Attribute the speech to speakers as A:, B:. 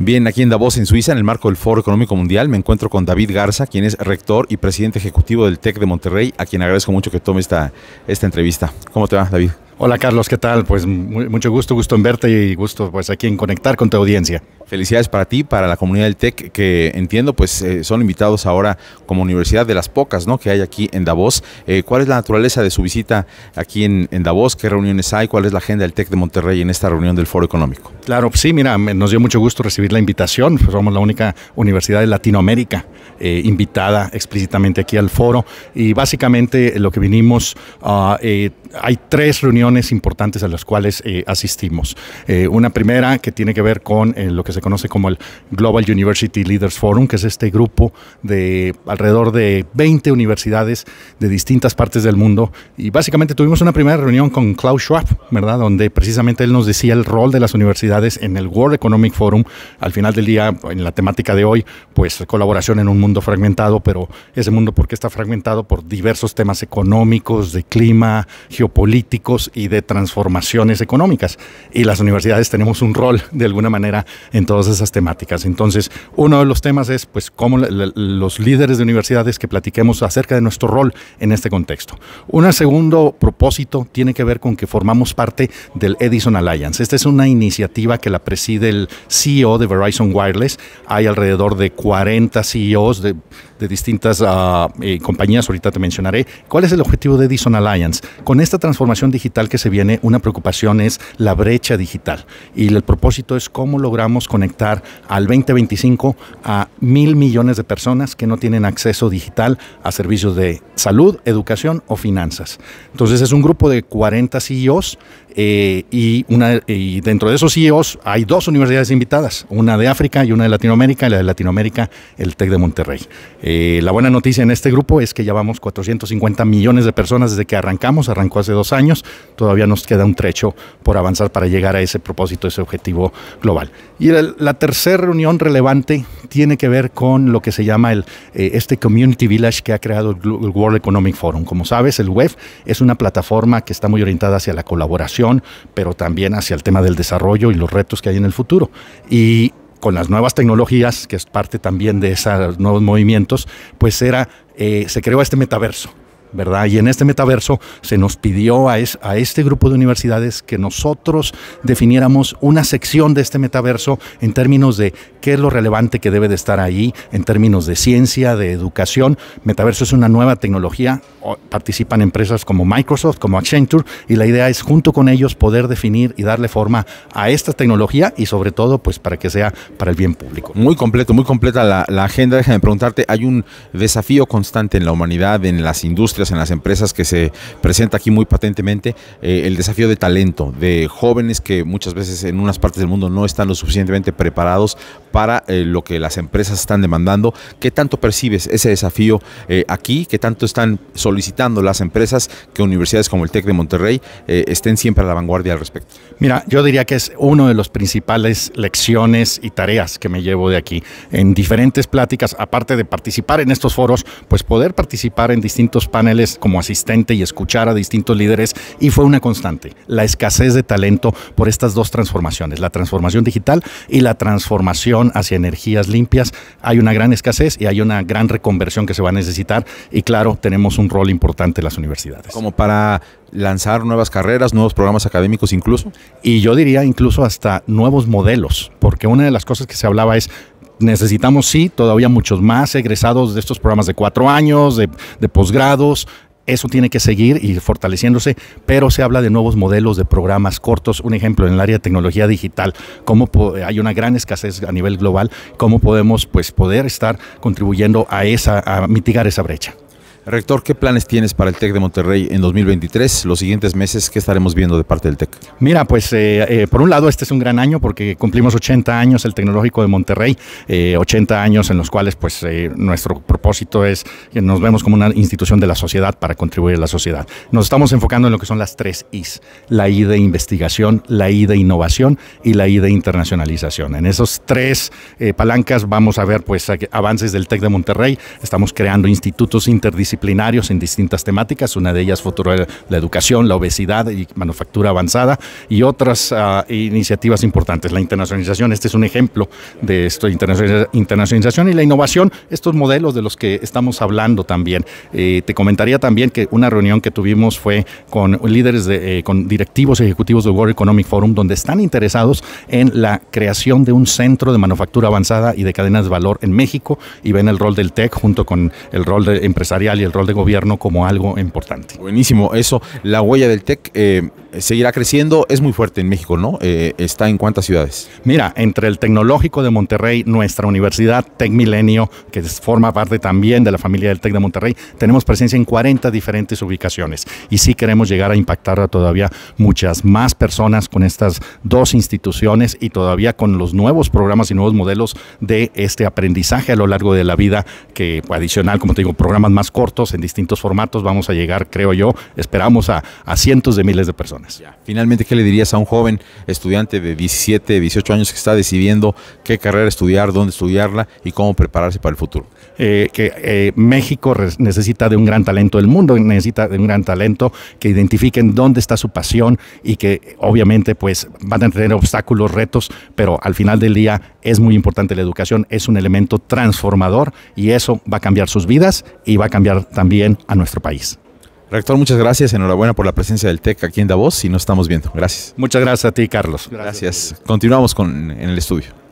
A: Bien, aquí en Davos, en Suiza, en el marco del Foro Económico Mundial, me encuentro con David Garza, quien es rector y presidente ejecutivo del TEC de Monterrey, a quien agradezco mucho que tome esta, esta entrevista. ¿Cómo te va, David? Hola Carlos, ¿qué tal? Pues mucho gusto, gusto en verte y gusto pues aquí en conectar con tu audiencia. Felicidades para ti, para la comunidad del TEC, que entiendo pues eh, son invitados ahora como universidad de las pocas ¿no? que hay aquí en Davos. Eh, ¿Cuál es la naturaleza de su visita aquí en, Davos? ¿Qué reuniones hay? ¿Cuál es la agenda del TEC de Monterrey en esta reunión del Foro Económico? Claro,
B: sí, mira, nos dio mucho gusto recibir la invitación. Somos la única universidad de Latinoamérica eh, invitada explícitamente aquí al foro y básicamente lo que vinimos, ah, hay tres reuniones importantes a las cuales eh, asistimos. Eh, una primera que tiene que ver con eh, lo que se conoce como el Global University Leaders Forum, que es este grupo de alrededor de 20 universidades de distintas partes del mundo. Y básicamente tuvimos una primera reunión con Klaus Schwab, ¿verdad? Donde precisamente él nos decía el rol de las universidades en el World Economic Forum. Al final del día, en la temática de hoy, pues colaboración en un mundo fragmentado, pero ese mundo porque está fragmentado por diversos temas económicos, de clima, geopolíticos y de transformaciones económicas. Y las universidades tenemos un rol, de alguna manera, en todas esas temáticas. Entonces, uno de los temas es, pues, cómo los líderes de universidades que platiquemos acerca de nuestro rol en este contexto. Un segundo propósito tiene que ver con que formamos parte del Edison Alliance. Esta es una iniciativa que la preside el CEO de Verizon Wireless. Hay alrededor de 40 CEOs de de distintas ah, eh, compañías, ahorita te mencionaré. ¿Cuál es el objetivo de Edison Alliance? Con esta transformación digital que se viene, una preocupación es la brecha digital y el propósito es cómo logramos conectar al 2025 a mil millones de personas que no tienen acceso digital a servicios de salud, educación o finanzas. Entonces es un grupo de 40 CEOs eh, y, una, y dentro de esos CEOs hay dos universidades invitadas, una de África y una de Latinoamérica, y la de Latinoamérica, el TEC de Monterrey. Eh, la buena noticia en este grupo es que ya vamos 450 millones de personas desde que arrancamos, arrancó hace dos años, todavía nos queda un trecho por avanzar para llegar a ese propósito, ese objetivo global. Y la, tercera reunión relevante tiene que ver con lo que se llama el, eh, este Community Village que ha creado el World Economic Forum. Como sabes, el WEF es una plataforma que está muy orientada hacia la colaboración, pero también hacia el tema del desarrollo y los retos que hay en el futuro. Y con las nuevas tecnologías, que es parte también de esos nuevos movimientos, pues era, eh, se creó este metaverso. Y en este metaverso se nos pidió a, este grupo de universidades que nosotros definiéramos una sección de este metaverso en términos de qué es lo relevante que debe de estar ahí, en términos de ciencia, de educación. Metaverso es una nueva tecnología, participan empresas como Microsoft, como Accenture, y la idea es junto con ellos poder definir y darle forma a esta tecnología
A: y sobre todo pues para que sea para el bien público. Muy completo, muy completa la, la agenda. Déjame preguntarte, hay un desafío constante en la humanidad, en las industrias, en las empresas que se presenta aquí muy patentemente, eh, el desafío de talento, de jóvenes que muchas veces en unas partes del mundo no están lo suficientemente preparados para eh, lo que las empresas están demandando. ¿Qué tanto percibes ese desafío eh, aquí? ¿Qué tanto están solicitando las empresas que universidades como el TEC de Monterrey eh, estén siempre a la vanguardia al respecto? Mira, yo diría que es uno de los
B: principales lecciones y tareas que me llevo de aquí. En diferentes pláticas, aparte de participar en estos foros, pues poder participar en distintos paneles como asistente y escuchar a distintos líderes y fue una constante, la escasez de talento por estas dos transformaciones, la transformación digital y la transformación hacia energías limpias. Hay una gran escasez y hay una gran reconversión que se va a necesitar y claro, tenemos un rol importante en las universidades. Como para lanzar nuevas carreras, nuevos programas académicos incluso. Y yo diría incluso hasta nuevos modelos, porque una de las cosas que se hablaba es necesitamos, sí, todavía muchos más egresados de estos programas de cuatro años, de, de posgrados, eso tiene que seguir y fortaleciéndose, pero se habla de nuevos modelos de programas cortos. Un ejemplo en el área de tecnología digital, cómo hay una gran escasez a nivel global, cómo podemos pues poder estar contribuyendo a esa a mitigar esa brecha.
A: Rector, ¿qué planes tienes para el TEC de Monterrey en 2023? Los siguientes meses, ¿qué estaremos viendo de parte del TEC? Mira, pues eh, eh, por un lado este es un gran año
B: porque cumplimos 80 años el Tecnológico de Monterrey, 80 eh, años en los cuales pues nuestro propósito es que nos vemos como una institución de la sociedad para contribuir a la sociedad. Nos estamos enfocando en lo que son las tres Is, la I de investigación, la I de innovación y la I de internacionalización. En esos tres palancas vamos a ver pues avances del TEC de Monterrey, estamos creando institutos interdisciplinarios plenarios en distintas temáticas, una de ellas futuro la educación, la obesidad y manufactura avanzada y otras ah, iniciativas importantes. La internacionalización, este es un ejemplo de esto, internacionalización y la innovación, estos modelos de los que estamos hablando también. Eh, te comentaría también que una reunión que tuvimos fue con líderes, eh, con directivos ejecutivos del World Economic Forum, donde están interesados en la creación de un centro de manufactura avanzada y de cadenas de valor en México y ven el rol del
A: TEC junto con el rol de empresarial y el rol de gobierno como algo importante. Buenísimo, eso, la huella del TEC eh, seguirá creciendo, es muy fuerte en México, ¿no? Eh, ¿Está en cuántas ciudades? Mira, entre el Tecnológico de Monterrey, nuestra universidad TEC Milenio, que forma
B: parte también de la familia del TEC de Monterrey, tenemos presencia en 40 diferentes ubicaciones y sí queremos llegar a impactar a todavía muchas más personas con estas dos instituciones y todavía con los nuevos programas y nuevos modelos de este aprendizaje a lo largo de la vida que adicional, como te digo, programas más cortos en distintos formatos, vamos a llegar, creo yo, esperamos
A: a, cientos de miles de personas. Finalmente, ¿qué le dirías a un joven estudiante de 17, 18 años que está decidiendo qué carrera estudiar, dónde estudiarla y cómo prepararse para el futuro? Eh, que eh, México necesita de un gran talento, el mundo necesita de un gran talento,
B: que identifiquen dónde está su pasión y que obviamente pues van a tener obstáculos, retos, pero al final del día es muy importante la educación, es un elemento transformador y eso
A: va a cambiar sus vidas y va a cambiar también a nuestro país. Rector, muchas gracias. Enhorabuena por la presencia del TEC aquí en Davos y nos estamos viendo. Gracias. Muchas gracias a ti, Carlos. Gracias. Continuamos con, en el estudio.